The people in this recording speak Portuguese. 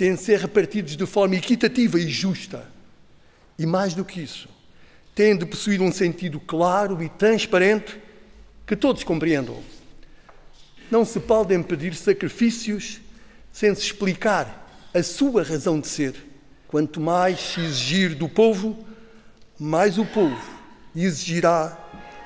têm de ser repartidos de forma equitativa e justa. E mais do que isso, têm de possuir um sentido claro e transparente que todos compreendam. Não se podem pedir sacrifícios sem se explicar a sua razão de ser. Quanto mais se exigir do povo, mais o povo exigirá